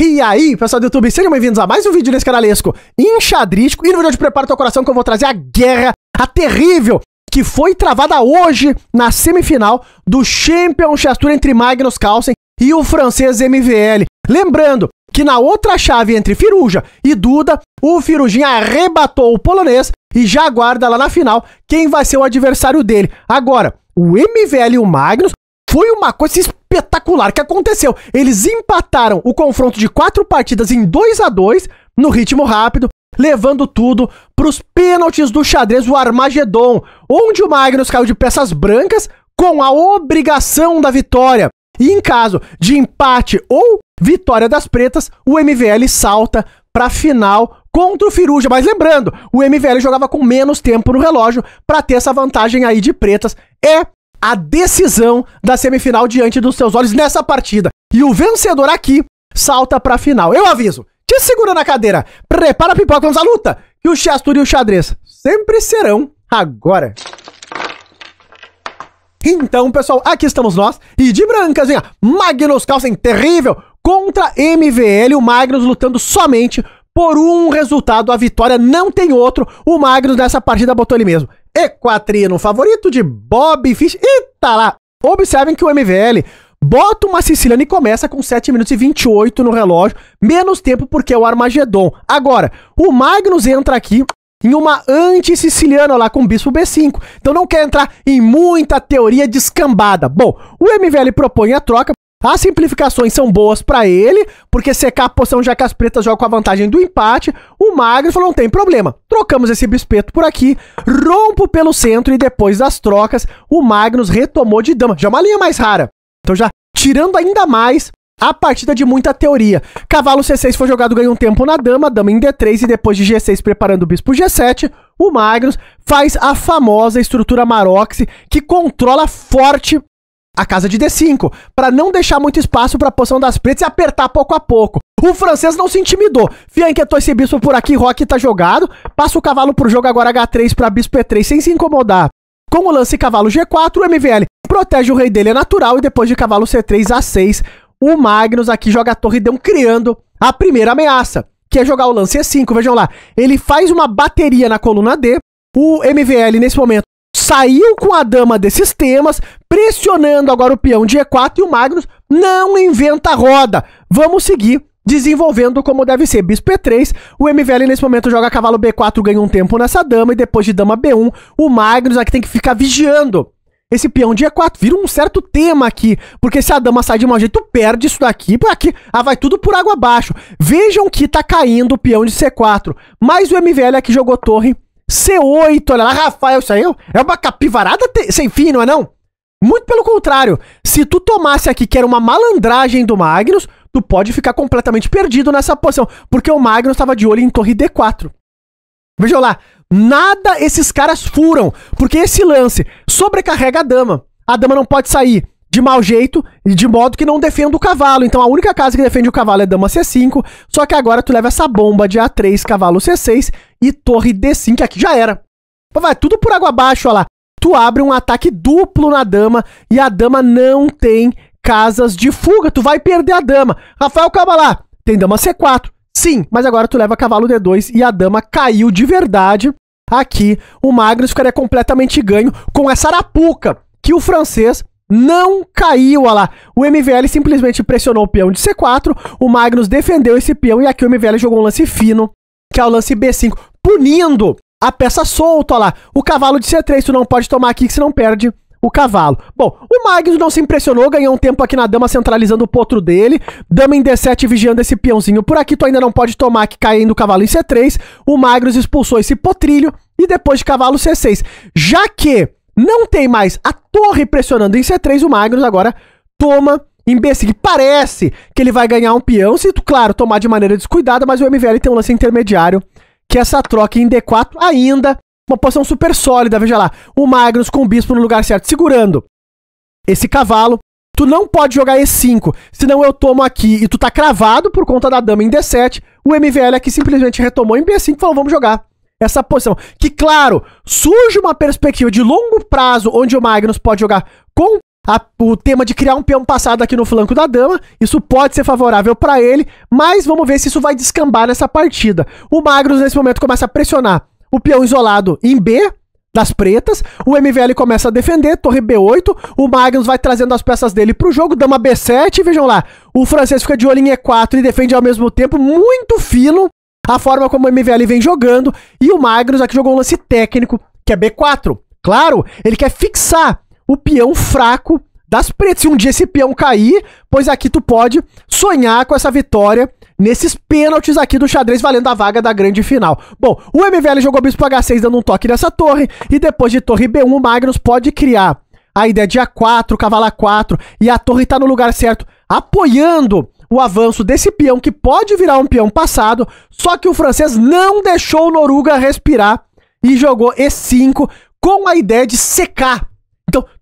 E aí, pessoal do YouTube, sejam bem-vindos a mais um vídeo nesse canalesco enxadrístico e no vídeo de Prepara Teu Coração que eu vou trazer a guerra, a terrível, que foi travada hoje na semifinal do Champions Tour entre Magnus Carlsen e o francês MVL. Lembrando que na outra chave entre Firuja e Duda, o Firujinha arrebatou o polonês e já aguarda lá na final quem vai ser o adversário dele. Agora, o MVL e o Magnus foi uma coisa espetacular que aconteceu. Eles empataram o confronto de quatro partidas em 2 a 2 no ritmo rápido, levando tudo para os pênaltis do xadrez, o Armagedon, onde o Magnus caiu de peças brancas com a obrigação da vitória. E em caso de empate ou vitória das pretas, o MVL salta para a final contra o Firuja. Mas lembrando, o MVL jogava com menos tempo no relógio para ter essa vantagem aí de pretas. É a decisão da semifinal diante dos seus olhos nessa partida. E o vencedor aqui salta pra final. Eu aviso, te segura na cadeira, prepara a pipoca, vamos à luta, e o Chastur e o xadrez sempre serão agora. Então, pessoal, aqui estamos nós, e de brancazinha, Magnus Carlsen, terrível, contra MVL, o Magnus lutando somente por um resultado, a vitória não tem outro, o Magnus nessa partida botou ele mesmo equatrino favorito de Bob Fish. e tá lá! Observem que o MVL bota uma siciliana e começa com 7 minutos e 28 no relógio, menos tempo porque é o Armagedon. Agora, o Magnus entra aqui em uma anti-siciliana lá com o bispo B5. Então não quer entrar em muita teoria descambada. Bom, o MVL propõe a troca as simplificações são boas para ele, porque secar a poção já que as pretas jogam com a vantagem do empate. O Magnus falou, não tem problema. Trocamos esse bispeto por aqui, rompo pelo centro e depois das trocas, o Magnus retomou de dama. Já é uma linha mais rara. Então já tirando ainda mais a partida de muita teoria. Cavalo C6 foi jogado, ganhou um tempo na dama, dama em D3 e depois de G6 preparando o bispo G7, o Magnus faz a famosa estrutura Maroxi que controla forte a casa de D5, para não deixar muito espaço para a posição das pretas e apertar pouco a pouco. O francês não se intimidou. Fian inquietou esse bispo por aqui, Roque tá jogado. Passa o cavalo pro jogo agora H3 para bispo E3 sem se incomodar. Com o lance cavalo G4, o MVL protege o rei dele, é natural, e depois de cavalo C3 A6, o Magnus aqui joga a torre um criando a primeira ameaça, que é jogar o lance E5, vejam lá. Ele faz uma bateria na coluna D, o MVL nesse momento saiu com a dama desses temas, pressionando agora o peão de E4 e o Magnus não inventa roda. Vamos seguir desenvolvendo como deve ser. Bispo E3, o MVL nesse momento joga cavalo B4, ganha um tempo nessa dama, e depois de dama B1, o Magnus aqui é tem que ficar vigiando. Esse peão de E4 vira um certo tema aqui, porque se a dama sai de mau jeito, perde isso daqui, por aqui, ah, vai tudo por água abaixo. Vejam que tá caindo o peão de C4, mas o MVL aqui é jogou torre C8, olha lá, Rafael, isso aí é uma capivarada sem fim, não é não? Muito pelo contrário, se tu tomasse aqui que era uma malandragem do Magnus, tu pode ficar completamente perdido nessa posição, porque o Magnus estava de olho em torre D4. Vejam lá, nada esses caras furam, porque esse lance sobrecarrega a dama. A dama não pode sair de mau jeito e de modo que não defenda o cavalo. Então a única casa que defende o cavalo é dama C5, só que agora tu leva essa bomba de A3, cavalo C6, e torre D5, que aqui já era. Vai tudo por água abaixo, olha lá. Tu abre um ataque duplo na dama e a dama não tem casas de fuga. Tu vai perder a dama. Rafael, calma lá. Tem dama C4. Sim, mas agora tu leva cavalo D2 e a dama caiu de verdade. Aqui, o Magnus ficaria completamente ganho com essa arapuca que o francês não caiu, olha lá. O MVL simplesmente pressionou o peão de C4, o Magnus defendeu esse peão e aqui o MVL jogou um lance fino que é o lance B5, punindo a peça solta, olha lá. O cavalo de C3, tu não pode tomar aqui que você não perde o cavalo. Bom, o Magnus não se impressionou, ganhou um tempo aqui na dama centralizando o potro dele. Dama em D7 vigiando esse peãozinho por aqui, tu ainda não pode tomar que caindo o cavalo em C3. O Magnus expulsou esse potrilho e depois de cavalo C6. Já que não tem mais a torre pressionando em C3, o Magnus agora toma imbecil que parece que ele vai ganhar um peão, se, tu claro, tomar de maneira descuidada, mas o MVL tem um lance intermediário, que é essa troca em D4 ainda, uma posição super sólida, veja lá, o Magnus com o Bispo no lugar certo, segurando esse cavalo, tu não pode jogar E5, senão eu tomo aqui e tu tá cravado por conta da dama em D7, o MVL aqui simplesmente retomou em B5 e falou, vamos jogar essa posição. Que, claro, surge uma perspectiva de longo prazo onde o Magnus pode jogar com a, o tema de criar um peão passado aqui no flanco da dama. Isso pode ser favorável para ele, mas vamos ver se isso vai descambar nessa partida. O Magnus, nesse momento, começa a pressionar o peão isolado em B, das pretas, o MVL começa a defender, torre B8, o Magnus vai trazendo as peças dele pro jogo, dama B7, vejam lá, o francês fica de olho em E4 e defende ao mesmo tempo, muito fino, a forma como o MVL vem jogando, e o Magnus aqui jogou um lance técnico, que é B4. Claro, ele quer fixar o peão fraco das pretas. Se um dia esse peão cair, pois aqui tu pode sonhar com essa vitória nesses pênaltis aqui do xadrez valendo a vaga da grande final. Bom, o MVL jogou bispo H6 dando um toque nessa torre, e depois de torre B1, o Magnus pode criar a ideia de A4, cavalo A4, e a torre tá no lugar certo, apoiando o avanço desse peão que pode virar um peão passado, só que o francês não deixou o Noruga respirar e jogou E5 com a ideia de secar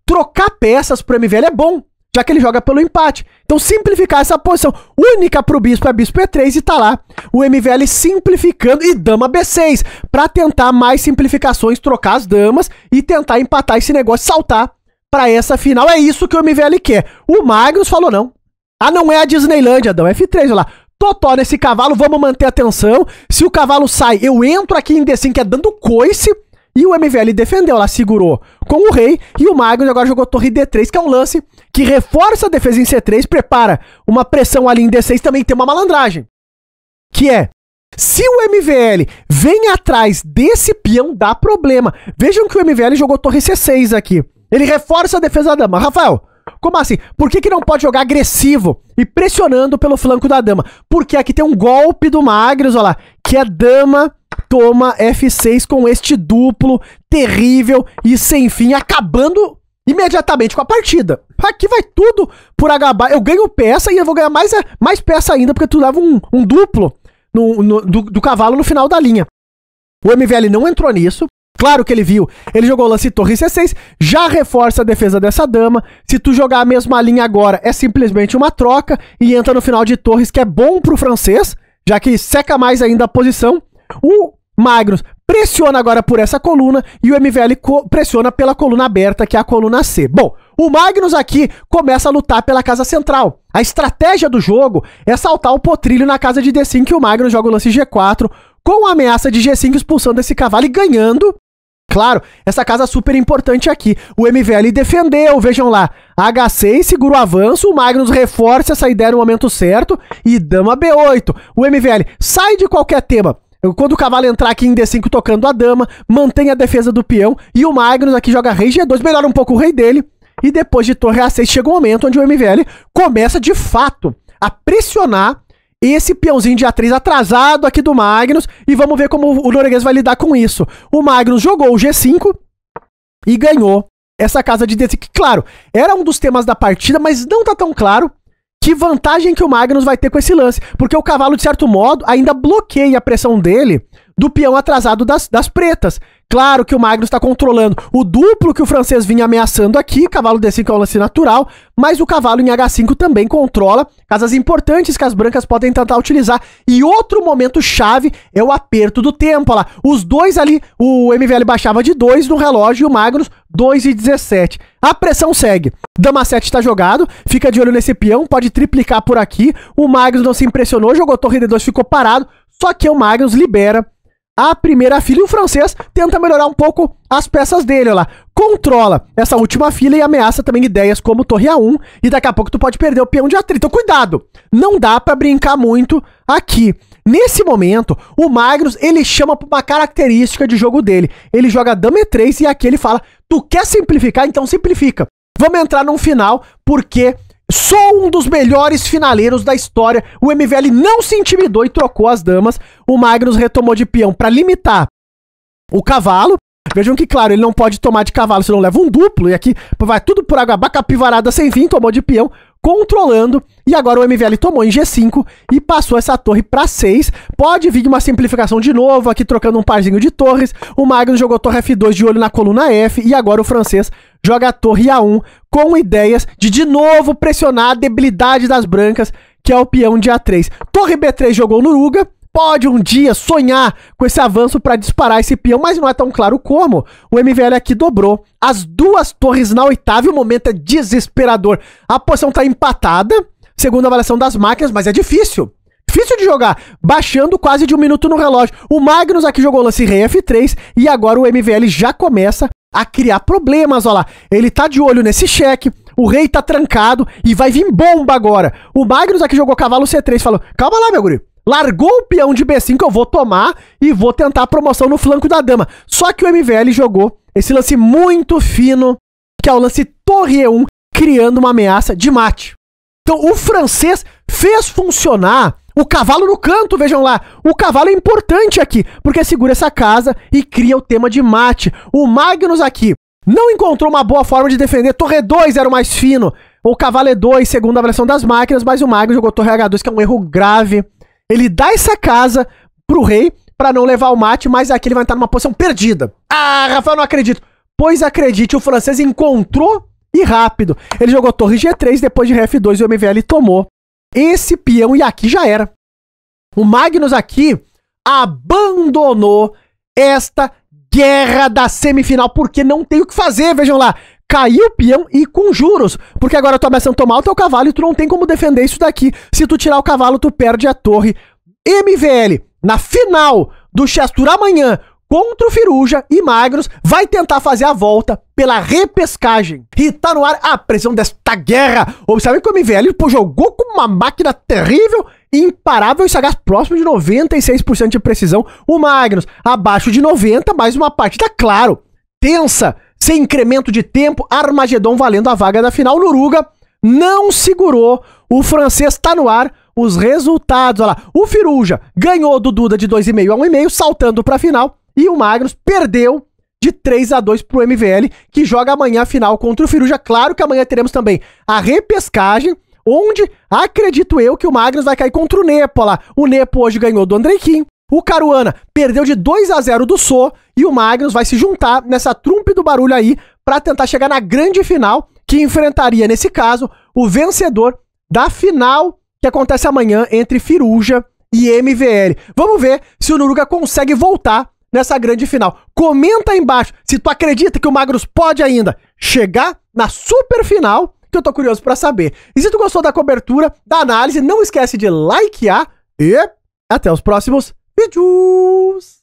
trocar peças pro MVL é bom, já que ele joga pelo empate. Então simplificar essa posição única pro bispo é bispo E3 e tá lá o MVL simplificando e dama B6 para tentar mais simplificações, trocar as damas e tentar empatar esse negócio, saltar para essa final. É isso que o MVL quer. O Magnus falou não. Ah, não é a Disneylandia não. É F3, olha lá. Totó nesse cavalo, vamos manter a tensão. Se o cavalo sai, eu entro aqui em D5, que é dando coice e o MVL defendeu, ela segurou com o rei. E o Magnus agora jogou torre D3, que é um lance que reforça a defesa em C3, prepara uma pressão ali em D6. Também tem uma malandragem, que é se o MVL vem atrás desse peão, dá problema. Vejam que o MVL jogou torre C6 aqui. Ele reforça a defesa da dama. Rafael, como assim? Por que, que não pode jogar agressivo e pressionando pelo flanco da dama? Porque aqui tem um golpe do Magnus, olha lá, que é dama Toma F6 com este duplo terrível e sem fim, acabando imediatamente com a partida. Aqui vai tudo por acabar. Eu ganho peça e eu vou ganhar mais, é, mais peça ainda, porque tu leva um, um duplo no, no, do, do cavalo no final da linha. O MVL não entrou nisso. Claro que ele viu. Ele jogou lance torre C6, já reforça a defesa dessa dama. Se tu jogar a mesma linha agora, é simplesmente uma troca e entra no final de torres, que é bom pro francês, já que seca mais ainda a posição. O Magnus pressiona agora por essa coluna e o MVL pressiona pela coluna aberta, que é a coluna C. Bom, o Magnus aqui começa a lutar pela casa central. A estratégia do jogo é saltar o potrilho na casa de D5 e o Magnus joga o lance G4 com a ameaça de G5 expulsando esse cavalo e ganhando. Claro, essa casa é super importante aqui. O MVL defendeu, vejam lá. H6 segura o avanço, o Magnus reforça essa ideia no momento certo e dama B8. O MVL sai de qualquer tema quando o cavalo entrar aqui em D5 tocando a dama, mantém a defesa do peão. E o Magnus aqui joga rei G2, melhora um pouco o rei dele. E depois de torre A6 chega um momento onde o MVL começa de fato a pressionar esse peãozinho de A3 atrasado aqui do Magnus. E vamos ver como o norueguês vai lidar com isso. O Magnus jogou o G5 e ganhou essa casa de D5. Que, claro, era um dos temas da partida, mas não tá tão claro que vantagem que o Magnus vai ter com esse lance? Porque o cavalo, de certo modo, ainda bloqueia a pressão dele do peão atrasado das, das pretas. Claro que o Magnus está controlando o duplo que o francês vinha ameaçando aqui, cavalo D5 é um lance natural, mas o cavalo em H5 também controla, casas importantes que as brancas podem tentar utilizar. E outro momento chave é o aperto do tempo, olha lá. Os dois ali, o MVL baixava de 2 no relógio e o Magnus 2 e 17. A pressão segue. Dama 7 está jogado, fica de olho nesse peão, pode triplicar por aqui. O Magnus não se impressionou, jogou torre D2, ficou parado, só que o Magnus libera a primeira fila e o francês tenta melhorar um pouco as peças dele, olha lá. Controla essa última fila e ameaça também ideias como torre A1 e daqui a pouco tu pode perder o peão de A3. Então cuidado, não dá para brincar muito aqui. Nesse momento, o Magnus, ele chama pra uma característica de jogo dele. Ele joga dama E3 e aqui ele fala, tu quer simplificar? Então simplifica. Vamos entrar num final, porque Sou um dos melhores finaleiros da história. O MVL não se intimidou e trocou as damas. O Magnus retomou de peão para limitar o cavalo. Vejam que, claro, ele não pode tomar de cavalo, senão leva um duplo. E aqui vai tudo por água baca, capivarada sem fim, tomou de peão, controlando. E agora o MVL tomou em G5 e passou essa torre para 6. Pode vir uma simplificação de novo, aqui trocando um parzinho de torres. O Magnus jogou torre F2 de olho na coluna F. E agora o francês joga a torre A1 com ideias de de novo pressionar a debilidade das brancas, que é o peão de A3. Torre B3 jogou no Uruga, pode um dia sonhar com esse avanço para disparar esse peão, mas não é tão claro como. O MVL aqui dobrou as duas torres na oitava e o momento é desesperador. A posição está empatada, segundo a avaliação das máquinas, mas é difícil. Difícil de jogar, baixando quase de um minuto no relógio. O Magnus aqui jogou lance rei F3 e agora o MVL já começa a criar problemas, olha lá. Ele tá de olho nesse cheque, o rei tá trancado e vai vir bomba agora. O Magnus aqui jogou cavalo C3 falou: calma lá, meu guri. Largou o peão de B5, eu vou tomar e vou tentar a promoção no flanco da dama. Só que o MVL jogou esse lance muito fino, que é o lance torre E1, criando uma ameaça de mate. Então o francês fez funcionar o cavalo no canto, vejam lá. O cavalo é importante aqui, porque segura essa casa e cria o tema de mate. O Magnus aqui não encontrou uma boa forma de defender. Torre 2 era o mais fino. O cavalo é 2, segundo a avaliação das máquinas, mas o Magnus jogou torre H2, que é um erro grave. Ele dá essa casa pro rei para não levar o mate, mas aqui ele vai entrar numa posição perdida. Ah, Rafael, não acredito. Pois acredite, o francês encontrou e rápido. Ele jogou torre G3, depois de Rf2 e o MVL tomou esse peão e aqui já era. O Magnus aqui abandonou esta guerra da semifinal, porque não tem o que fazer, vejam lá. Caiu o peão e com juros, porque agora tu começando a tomar o teu cavalo e tu não tem como defender isso daqui. Se tu tirar o cavalo, tu perde a torre. MVL, na final do Chestur amanhã, contra o Firuja e Magnus vai tentar fazer a volta pela repescagem. E tá no ar a pressão desta guerra. Observe que o MVL pô, jogou com uma máquina terrível imparável e sagaz próximo de 96% de precisão. O Magnus abaixo de 90, mais uma partida, tá claro, tensa, sem incremento de tempo, Armagedon valendo a vaga da final. Luruga não segurou, o francês tá no ar. Os resultados, olha lá, o Firuja ganhou do Duda de 2,5 a 1,5, saltando pra final. E o Magnus perdeu de 3 a 2 pro MVL, que joga amanhã a final contra o Firuja. Claro que amanhã teremos também a repescagem, onde acredito eu que o Magnus vai cair contra o Nepo lá. O Nepo hoje ganhou do Kim. O Caruana perdeu de 2 a 0 do So e o Magnus vai se juntar nessa trumpe do barulho aí para tentar chegar na grande final, que enfrentaria, nesse caso, o vencedor da final que acontece amanhã entre Firuja e MVL. Vamos ver se o Nuruga consegue voltar nessa grande final. Comenta aí embaixo se tu acredita que o Magros pode ainda chegar na super final, que eu tô curioso para saber. E se tu gostou da cobertura, da análise, não esquece de likear e até os próximos vídeos.